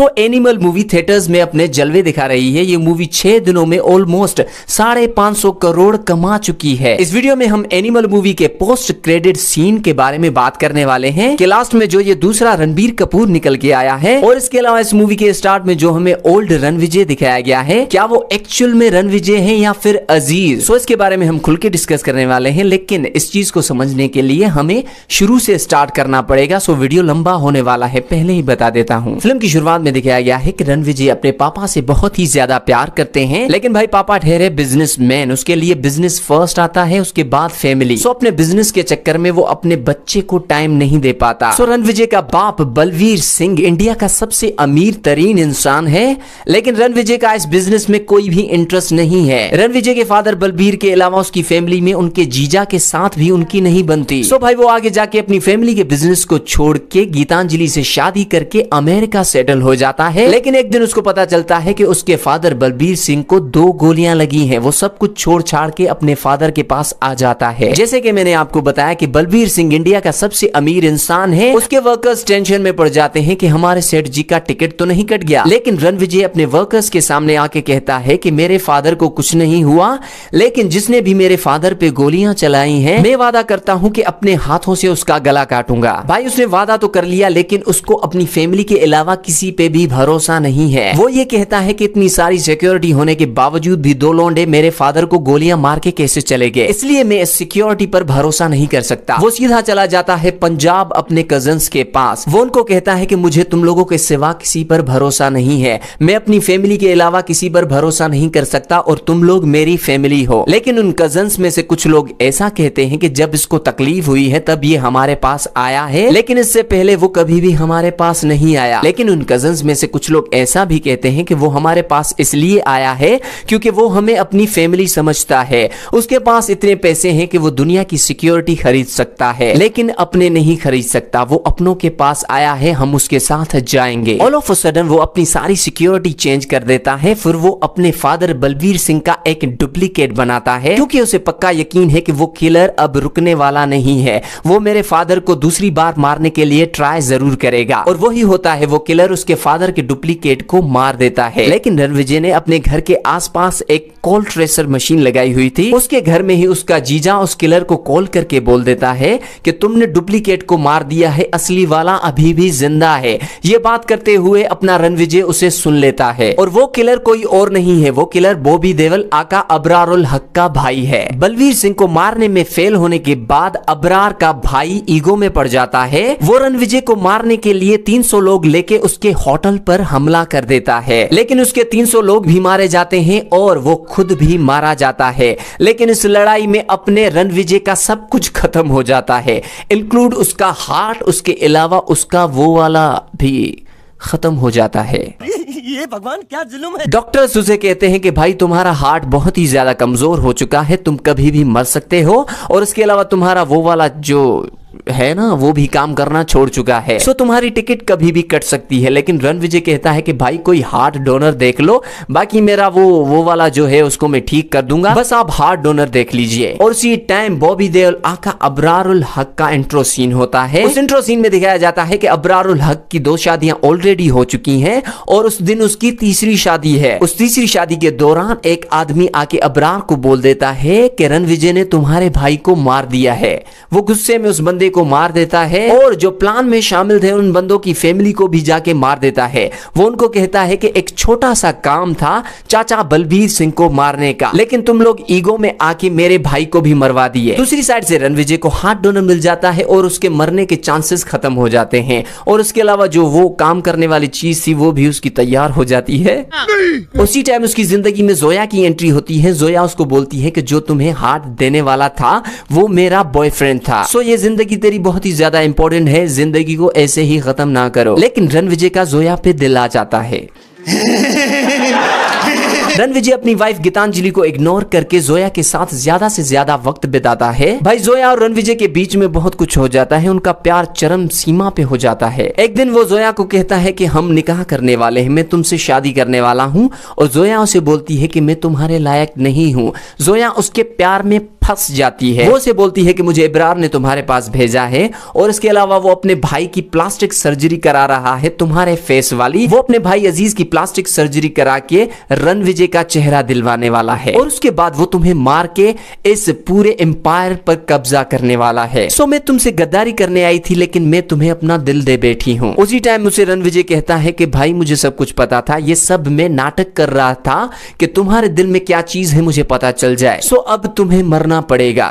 So animal movie theatres में अपने जलवे दिखा रही है ये मूवी छह दिनों में ऑलमोस्ट साढ़े पांच सौ करोड़ कमा चुकी है इस वीडियो में हम एनिमल मूवी के पोस्ट क्रेडिट सीन के बारे में बात करने वाले हैं कि लास्ट में जो ये दूसरा रणबीर कपूर निकल के आया है और इसके अलावा इस मूवी के स्टार्ट में जो हमें ओल्ड रणविजय दिखाया गया है क्या वो एक्चुअल में रणविजय है या फिर अजीज सो इसके बारे में हम खुल के डिस्कस करने वाले हैं लेकिन इस चीज को समझने के लिए हमें शुरू से स्टार्ट करना पड़ेगा सो वीडियो लंबा होने वाला है पहले ही बता देता हूँ फिल्म की शुरुआत में में दिखाया गया है कि रणवीर जी अपने पापा से बहुत ही ज्यादा प्यार करते हैं लेकिन भाई पापा ठहरे बिजनेस उसके लिए बिजनेस फर्स्ट आता है उसके बाद फैमिली सो अपने बिजनेस के चक्कर में वो अपने बच्चे को टाइम नहीं दे पाता सो रणविजय का बाप बलवीर सिंह इंडिया का सबसे अमीर तरीन इंसान है लेकिन रणविजय का इस बिजनेस में कोई भी इंटरेस्ट नहीं है रणविजय के फादर बलबीर के अलावा उसकी फैमिली में उनके जीजा के साथ भी उनकी नहीं बनती सो भाई वो आगे जाके अपनी फैमिली के बिजनेस को छोड़ के गीतांजलि से शादी करके अमेरिका सेटल हो जाता है लेकिन एक दिन उसको पता चलता है कि उसके फादर बलबीर सिंह को दो गोलियां लगी हैं वो सब कुछ छोड़ छाड़ के अपने फादर के पास आ जाता है जैसे कि मैंने आपको बताया कि बलबीर सिंह इंडिया का सबसे अमीर इंसान है उसके वर्कर्स टेंशन में पड़ जाते हैं कि हमारे सेठ जी का टिकट तो नहीं कट गया लेकिन रणविजय अपने वर्कर्स के सामने आके कहता है कि मेरे फादर को कुछ नहीं हुआ लेकिन जिसने भी मेरे फादर पे गोलियां चलाई हैं मैं वादा करता हूं कि अपने हाथों से उसका गला काटूंगा भाई उसने वादा तो कर लिया लेकिन उसको अपनी फैमिली के अलावा किसी पे भी भरोसा नहीं है वो ये कहता है कि इतनी सारी सिक्योरिटी होने के बावजूद भी दो लोंडे मेरे फादर को गोलियां मार के कैसे चले गए इसलिए मैं इस सिक्योरिटी पर भरोसा नहीं कर सकता वो सीधा चला जाता है पंजाब अपने कजन के पास वो उनको कहता है की मुझे तुम लोगों के सिवा किसी पर भरोसा नहीं है मैं अपनी फैमिली के अलावा किसी पर भरोसा नहीं कर सकता और तुम लोग मेरी फैमिली हो लेकिन उन कजन में से कुछ लोग ऐसा कहते हैं की जब इसको तकलीफ हुई है तब ये हमारे पास आया है लेकिन इससे पहले वो कभी भी हमारे पास नहीं आया लेकिन उन कजन रीजंस में से कुछ लोग ऐसा भी कहते हैं कि वो हमारे पास इसलिए आया है क्योंकि वो हमें अपनी फैमिली समझता है उसके पास इतने पैसे हैं कि वो दुनिया की सिक्योरिटी खरीद सकता है लेकिन अपने नहीं खरीद सकता वो अपनों के पास आया है हम उसके साथ जाएंगे ऑल ऑफ सडन वो अपनी सारी सिक्योरिटी चेंज कर देता है फिर वो अपने फादर बलबीर सिंह का एक डुप्लीकेट बनाता है क्योंकि उसे पक्का यकीन है कि वो किलर अब रुकने वाला नहीं है वो मेरे फादर को दूसरी बार मारने के लिए ट्राई जरूर करेगा और वही होता है वो किलर उसके फादर के डुप्लीकेट को मार देता है लेकिन रणविजय ने अपने घर के आसपास एक कॉल ट्रेसर मशीन लगाई हुई थी उसके घर में ही उसका जीजा उस किलर को कॉल करके बोल देता है कि तुमने डुप्लीकेट को मार दिया है असली वाला अभी भी जिंदा है ये बात करते हुए अपना रणविजय उसे सुन लेता है और वो किलर कोई और नहीं है वो किलर बोबी देवल आका अबरार उल हक का भाई है बलवीर सिंह को मारने में फेल होने के बाद अबरार का भाई ईगो में पड़ जाता है वो रणविजय को मारने के लिए तीन लोग लेके उसके होटल पर हमला कर देता है लेकिन उसके 300 लोग भी मारे जाते हैं और वो खुद भी मारा जाता है लेकिन इस लड़ाई में अपने रणविजय का सब कुछ खत्म हो जाता है इंक्लूड उसका हार्ट उसके अलावा उसका वो वाला भी खत्म हो जाता है ये भगवान क्या जुलूम है डॉक्टर उसे कहते हैं कि भाई तुम्हारा हार्ट बहुत ही ज्यादा कमजोर हो चुका है तुम कभी भी मर सकते हो और इसके अलावा तुम्हारा वो वाला जो है ना वो भी काम करना छोड़ चुका है सो तुम्हारी टिकट कभी भी कट सकती है लेकिन रण विजय कहता है कि भाई कोई हार्ट डोनर देख लो बाकी मेरा वो वो वाला जो है उसको मैं ठीक कर दूंगा बस आप हार्ट डोनर देख लीजिए और उसी टाइम बॉबी देओल आका अबरारुल हक का इंट्रो सीन होता है उस इंट्रो सीन में दिखाया जाता है कि अबरारुल हक की दो शादियां ऑलरेडी हो चुकी हैं और उस दिन उसकी तीसरी शादी है उस तीसरी शादी के दौरान एक आदमी आके अबरार को बोल देता है कि रण विजय ने तुम्हारे भाई को मार दिया है वो गुस्से में उस बंदे को को मार देता है और जो प्लान में शामिल थे उन बंदों की फैमिली को भी जाके मार देता है वो उनको कहता है कि एक छोटा सा काम था चाचा बलबीर सिंह को मारने का लेकिन तुम लोग ईगो में आके मेरे भाई को भी मरवा दिए दूसरी साइड से रणविजय को हार्ट डोनर मिल जाता है और उसके मरने के चांसेस खत्म हो जाते हैं और उसके अलावा जो वो काम करने वाली चीज थी वो भी उसकी तैयार हो जाती है हाँ। उसी टाइम उसकी जिंदगी में जोया की एंट्री होती है जोया उसको बोलती है कि जो तुम्हें हार्ट देने वाला था वो मेरा बॉयफ्रेंड था सो ये जिंदगी तेरी बहुत ही ज्यादा इंपॉर्टेंट है जिंदगी को ऐसे ही खत्म ना करो लेकिन रन विजय का जोया पे दिल आ जाता है रन विजय अपनी वाइफ गीतांजलि को इग्नोर करके जोया के साथ ज्यादा से ज्यादा वक्त बिताता है भाई जोया और रन विजय के बीच में बहुत कुछ हो जाता है उनका प्यार चरम सीमा पे हो जाता है एक दिन वो जोया को कहता है कि हम निकाह करने वाले हैं मैं तुमसे शादी करने वाला हूँ और जोया उसे बोलती है कि मैं तुम्हारे लायक नहीं हूँ जोया उसके प्यार में फंस जाती है वो से बोलती है कि मुझे इब्रार ने तुम्हारे पास भेजा है और इसके अलावा वो अपने भाई की प्लास्टिक सर्जरी करा रहा है तुम्हारे फेस वाली वो अपने भाई अजीज की प्लास्टिक सर्जरी करा के विजय का चेहरा दिलवाने वाला है और उसके बाद वो तुम्हें मार के इस पूरे एम्पायर पर कब्जा करने वाला है सो मैं तुमसे गद्दारी करने आई थी लेकिन मैं तुम्हें अपना दिल दे बैठी हूँ उसी टाइम उसे रन विजय कहता है की भाई मुझे सब कुछ पता था ये सब मैं नाटक कर रहा था की तुम्हारे दिल में क्या चीज है मुझे पता चल जाए सो अब तुम्हें मरना पड़ेगा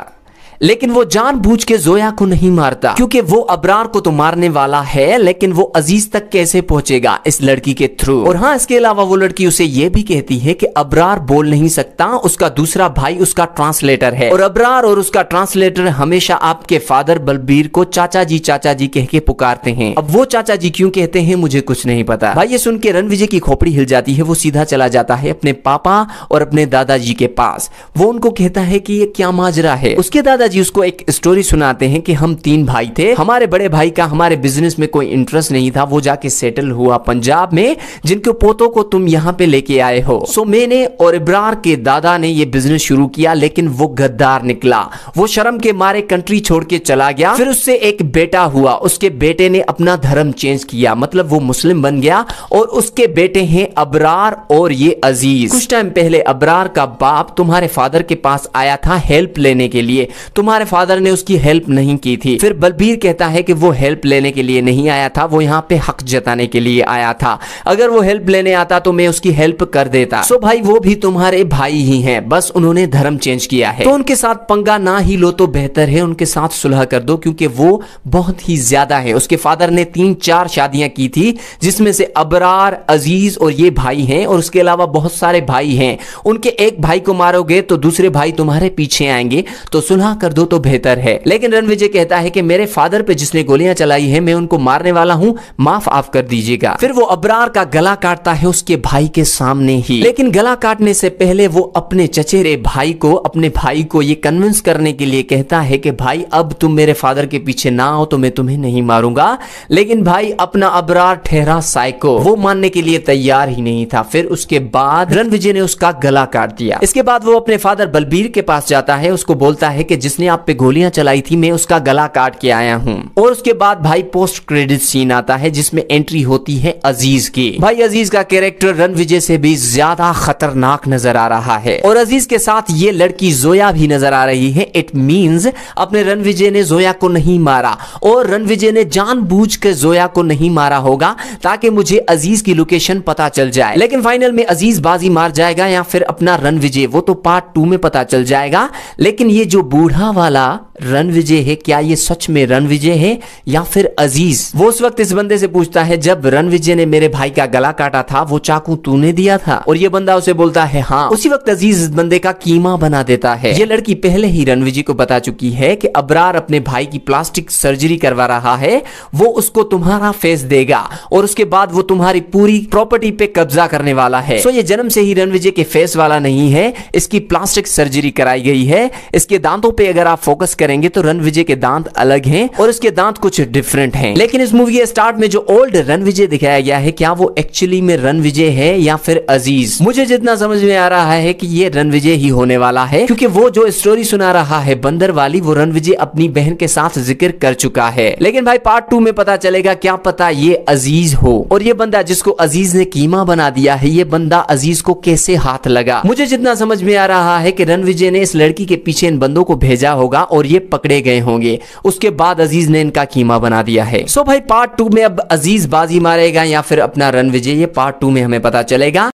लेकिन वो जानबूझ के जोया को नहीं मारता क्योंकि वो अबरार को तो मारने वाला है लेकिन वो अजीज तक कैसे पहुंचेगा इस लड़की के थ्रू और हाँ इसके अलावा वो लड़की उसे ये भी कहती है कि अबरार बोल नहीं सकता उसका दूसरा भाई उसका ट्रांसलेटर है और अबरार और उसका ट्रांसलेटर हमेशा आपके फादर बलबीर को चाचा जी चाचा जी कह के पुकारते हैं अब वो चाचा जी क्यों कहते हैं मुझे कुछ नहीं पता भाई ये सुन के रणविजय की खोपड़ी हिल जाती है वो सीधा चला जाता है अपने पापा और अपने दादाजी के पास वो उनको कहता है कि ये क्या माजरा है उसके दादा जी उसको एक स्टोरी सुनाते हैं कि हम तीन भाई थे हमारे बड़े भाई का हमारे बिजनेस में कोई इंटरेस्ट नहीं था वो जाके सेटल हुआ पंजाब में जिनके पोतों को तुम यहाँ पे लेके आए हो सो मैंने और इब्रार के दादा ने ये बिजनेस शुरू किया लेकिन वो गद्दार निकला वो शर्म के मारे कंट्री छोड़ के चला गया फिर उससे एक बेटा हुआ उसके बेटे ने अपना धर्म चेंज किया मतलब वो मुस्लिम बन गया और उसके बेटे हैं अबरार और ये अजीज कुछ टाइम पहले अबरार का बाप तुम्हारे फादर के पास आया था हेल्प लेने के लिए तो तुम्हारे फादर ने उसकी हेल्प नहीं की थी फिर बलबीर कहता है कि वो हेल्प लेने के लिए नहीं आया था वो यहाँ पे हक जताने के लिए आया था अगर वो हेल्प लेने आता तो मैं उसकी हेल्प कर देता सो भाई वो भी तुम्हारे भाई ही हैं बस उन्होंने धर्म चेंज किया है तो उनके साथ पंगा ना ही लो तो बेहतर है उनके साथ सुलह कर दो क्योंकि वो बहुत ही ज्यादा है उसके फादर ने तीन चार शादियां की थी जिसमें से अबरार अजीज और ये भाई हैं और उसके अलावा बहुत सारे भाई हैं उनके एक भाई को मारोगे तो दूसरे भाई तुम्हारे पीछे आएंगे तो सुलह कर कर दो तो बेहतर है लेकिन रणविजय कहता है कि मेरे फादर पे जिसने गोलियां चलाई है मैं उनको मारने वाला हूँ माफ आप कर दीजिएगा फिर वो अबरार का गला काटता है उसके भाई के सामने ही लेकिन गला काटने से पहले वो अपने चचेरे भाई को अपने भाई को ये कन्विंस करने के लिए कहता है कि भाई अब तुम मेरे फादर के पीछे ना आओ तो मैं तुम्हें नहीं मारूंगा लेकिन भाई अपना अबरार ठहरा साइको वो मानने के लिए तैयार ही नहीं था फिर उसके बाद रणविजय ने उसका गला काट दिया इसके बाद वो अपने फादर बलबीर के पास जाता है उसको बोलता है कि जिस जिसने आप पे गोलियां चलाई थी मैं उसका गला काट के आया हूँ और उसके बाद भाई पोस्ट क्रेडिट सीन आता है जिसमें एंट्री होती है अजीज की भाई अजीज का कैरेक्टर रन विजय से भी ज्यादा खतरनाक नजर आ रहा है और अजीज के साथ ये लड़की जोया भी नजर आ रही है इट मीन्स अपने रन विजय ने जोया को नहीं मारा और रन विजय ने बूझ कर जोया को नहीं मारा होगा ताकि मुझे अजीज की लोकेशन पता चल जाए लेकिन फाइनल में अजीज बाजी मार जाएगा या फिर अपना रन विजय वो तो पार्ट टू में पता चल जाएगा लेकिन ये जो बूढ़ा यहाँ वाला रणविजय विजय है क्या ये सच में रण विजय है या फिर अजीज वो उस वक्त इस बंदे से पूछता है जब रणविजय विजय ने मेरे भाई का गला काटा था वो चाकू तूने दिया था और ये बंदा उसे बोलता है हाँ उसी वक्त अजीज बंदे का कीमा बना देता है ये लड़की पहले ही रणविजय को बता चुकी है की अबरार अपने भाई की प्लास्टिक सर्जरी करवा रहा है वो उसको तुम्हारा फेस देगा और उसके बाद वो तुम्हारी पूरी प्रॉपर्टी पे कब्जा करने वाला है सो ये जन्म से ही रणविजय के फेस वाला नहीं है इसकी प्लास्टिक सर्जरी कराई गई है इसके दांतों पे अगर आप फोकस करेंगे तो रन विजय के दांत अलग हैं और उसके दांत कुछ डिफरेंट हैं लेकिन इस मूवी के स्टार्ट में जो ओल्ड रन विजय दिखाया गया है क्या वो एक्चुअली में रन विजय है या फिर अजीज मुझे जितना समझ में आ रहा है की ये रन विजय ही होने वाला है क्यूँकी वो जो स्टोरी सुना रहा है बंदर वाली वो रन विजय अपनी बहन के साथ जिक्र कर चुका है लेकिन भाई पार्ट टू में पता चलेगा क्या पता ये अजीज हो और ये बंदा जिसको अजीज ने कीमा बना दिया है ये बंदा अजीज को कैसे हाथ लगा मुझे जितना समझ में आ रहा है की रन विजय ने इस लड़की के पीछे इन बंदों को भेज भेजा होगा और ये पकड़े गए होंगे उसके बाद अजीज ने इनका कीमा बना दिया है सो भाई पार्ट टू में अब अजीज बाजी मारेगा या फिर अपना रन विजय ये पार्ट टू में हमें पता चलेगा